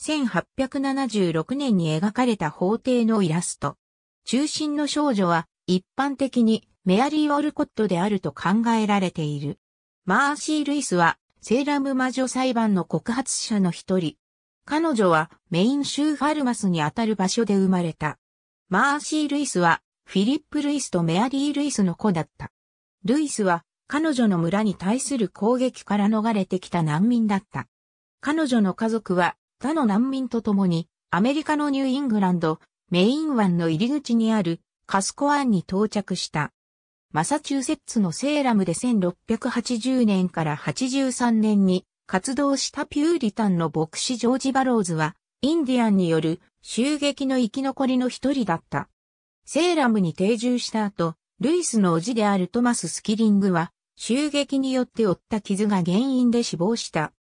1876年に描かれた法廷のイラスト。中心の少女は一般的にメアリー・オルコットであると考えられている。マーシー・ルイスはセーラム魔女裁判の告発者の一人。彼女はメイン州ファルマスにあたる場所で生まれた。マーシー・ルイスはフィリップ・ルイスとメアリー・ルイスの子だった。ルイスは彼女の村に対する攻撃から逃れてきた難民だった。彼女の家族は他の難民と共に、アメリカのニューイングランド、メイン湾の入り口にあるカスコ湾に到着した。マサチューセッツのセーラムで1680年から83年に活動したピューリタンの牧師ジョージ・バローズは、インディアンによる襲撃の生き残りの一人だった。セーラムに定住した後、ルイスの叔父であるトマス・スキリングは、襲撃によって負った傷が原因で死亡した。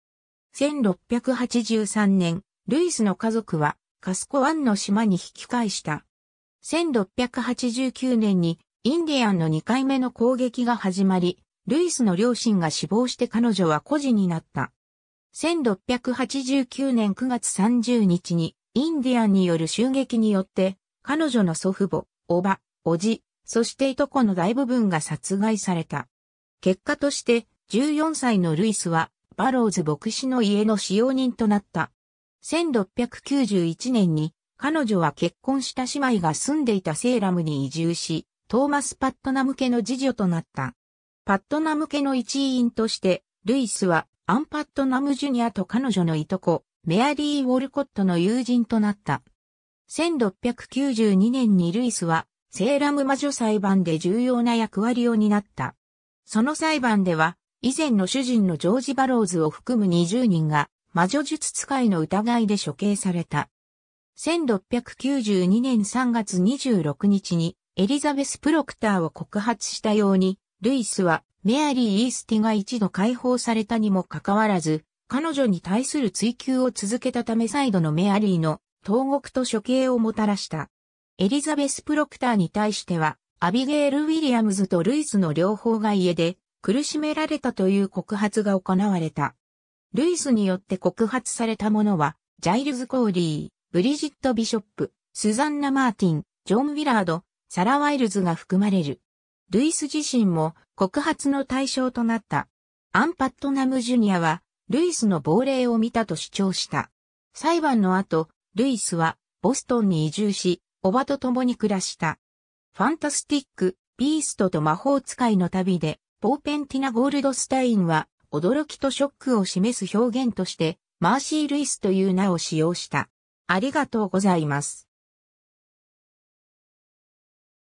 1683年、ルイスの家族はカスコ湾の島に引き返した。1689年にインディアンの2回目の攻撃が始まり、ルイスの両親が死亡して彼女は孤児になった。1689年9月30日にインディアンによる襲撃によって、彼女の祖父母、おば、おじ、そしていとこの大部分が殺害された。結果として、14歳のルイスはバローズ牧師の家の使用人となった。1691年に彼女は結婚した姉妹が住んでいたセーラムに移住し、トーマス・パットナム家の次女となった。パットナム家の一員として、ルイスはアンパットナムジュニアと彼女のいとこ、メアリー・ウォルコットの友人となった。1692年にルイスは、セーラム魔女裁判で重要な役割を担った。その裁判では、以前の主人のジョージ・バローズを含む20人が魔女術使いの疑いで処刑された。1692年3月26日にエリザベス・プロクターを告発したように、ルイスはメアリー・イースティが一度解放されたにもかかわらず、彼女に対する追求を続けたためサイドのメアリーの投獄と処刑をもたらした。エリザベス・プロクターに対しては、アビゲール・ウィリアムズとルイスの両方が家で苦しめられたという告発が行われた。ルイスによって告発されたものは、ジャイルズ・コーリー、ブリジット・ビショップ、スザンナ・マーティン、ジョン・ウィラード、サラ・ワイルズが含まれる。ルイス自身も告発の対象となった。アン・パットナム・ジュニアは、ルイスの亡霊を見たと主張した。裁判の後、ルイスはボストンに移住し、おばと共に暮らした。ファンタスティック、ビーストと魔法使いの旅で、ポーペンティナ・ゴールドスタインは、驚きとショックを示す表現として、マーシー・ルイスという名を使用した。ありがとうございます。